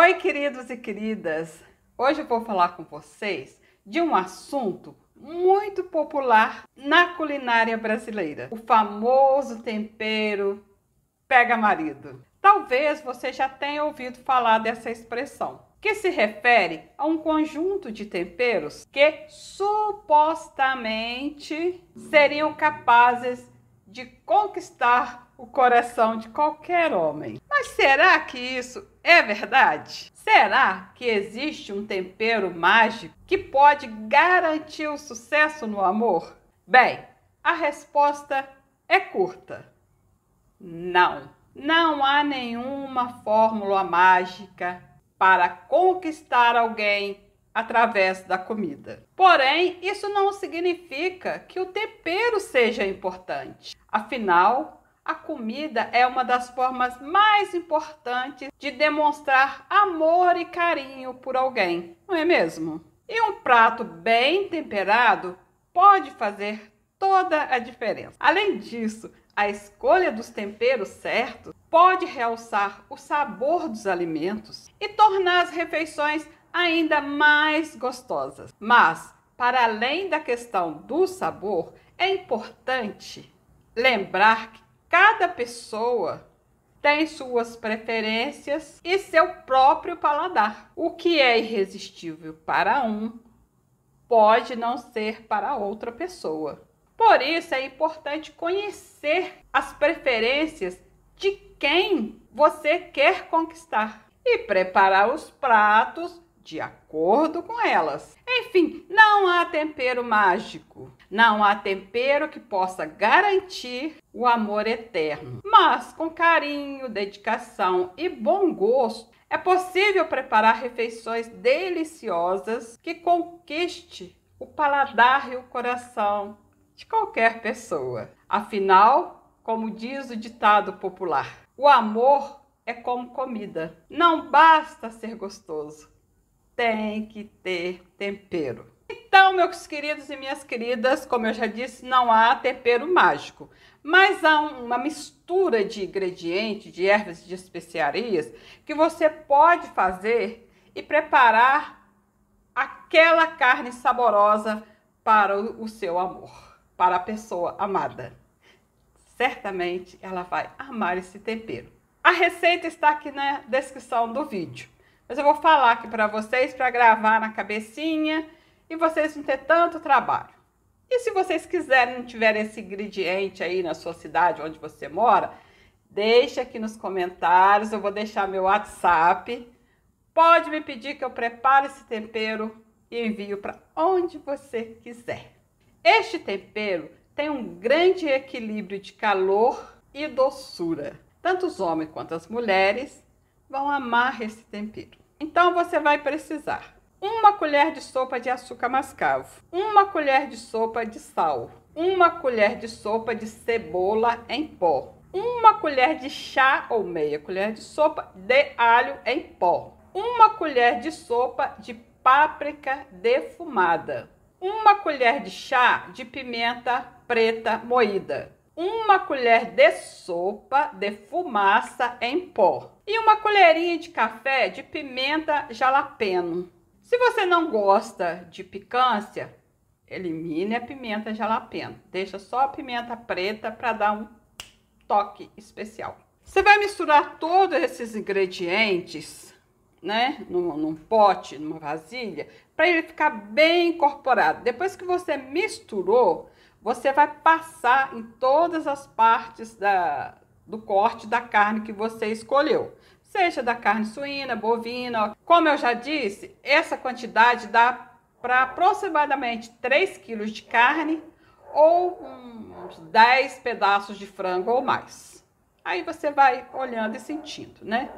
Oi, queridos e queridas! Hoje eu vou falar com vocês de um assunto muito popular na culinária brasileira: o famoso tempero pega-marido. Talvez você já tenha ouvido falar dessa expressão, que se refere a um conjunto de temperos que supostamente seriam capazes de conquistar o coração de qualquer homem. Mas será que isso é verdade? Será que existe um tempero mágico que pode garantir o sucesso no amor? Bem, a resposta é curta. Não. Não há nenhuma fórmula mágica para conquistar alguém através da comida. Porém, isso não significa que o tempero seja importante. Afinal, a comida é uma das formas mais importantes de demonstrar amor e carinho por alguém, não é mesmo? E um prato bem temperado pode fazer toda a diferença. Além disso, a escolha dos temperos certos pode realçar o sabor dos alimentos e tornar as refeições ainda mais gostosas. Mas, para além da questão do sabor, é importante lembrar que Cada pessoa tem suas preferências e seu próprio paladar. O que é irresistível para um pode não ser para outra pessoa. Por isso é importante conhecer as preferências de quem você quer conquistar e preparar os pratos de acordo com elas. Enfim, não há tempero mágico, não há tempero que possa garantir o amor eterno. Mas com carinho, dedicação e bom gosto, é possível preparar refeições deliciosas que conquiste o paladar e o coração de qualquer pessoa. Afinal, como diz o ditado popular, o amor é como comida. Não basta ser gostoso, tem que ter tempero. Então, meus queridos e minhas queridas, como eu já disse, não há tempero mágico, mas há uma mistura de ingredientes, de ervas de especiarias que você pode fazer e preparar aquela carne saborosa para o seu amor, para a pessoa amada. Certamente ela vai amar esse tempero. A receita está aqui na descrição do vídeo. Mas eu vou falar aqui para vocês para gravar na cabecinha e vocês não ter tanto trabalho. E se vocês quiserem, não tiverem esse ingrediente aí na sua cidade onde você mora, deixa aqui nos comentários, eu vou deixar meu WhatsApp. Pode me pedir que eu prepare esse tempero e envio para onde você quiser. Este tempero tem um grande equilíbrio de calor e doçura. Tanto os homens quanto as mulheres vão amar esse tempero. Então você vai precisar uma colher de sopa de açúcar mascavo, uma colher de sopa de sal, uma colher de sopa de cebola em pó, uma colher de chá ou meia colher de sopa de alho em pó, uma colher de sopa de páprica defumada, uma colher de chá de pimenta preta moída, uma colher de sopa de fumaça em pó e uma colherinha de café de pimenta jalapeno. Se você não gosta de picância, elimine a pimenta jalapeno. Deixa só a pimenta preta para dar um toque especial. Você vai misturar todos esses ingredientes né, num, num pote, numa vasilha, para ele ficar bem incorporado. Depois que você misturou, você vai passar em todas as partes da, do corte da carne que você escolheu. Seja da carne suína, bovina. Como eu já disse, essa quantidade dá para aproximadamente 3 quilos de carne ou uns 10 pedaços de frango ou mais. Aí você vai olhando e sentindo, né?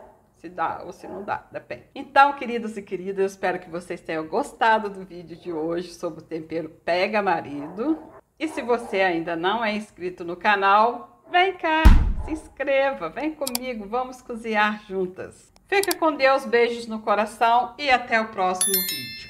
se dá ou se não dá, depende. Então, queridos e queridas, eu espero que vocês tenham gostado do vídeo de hoje sobre o tempero Pega Marido. E se você ainda não é inscrito no canal, vem cá, se inscreva, vem comigo, vamos cozinhar juntas. Fica com Deus, beijos no coração e até o próximo vídeo.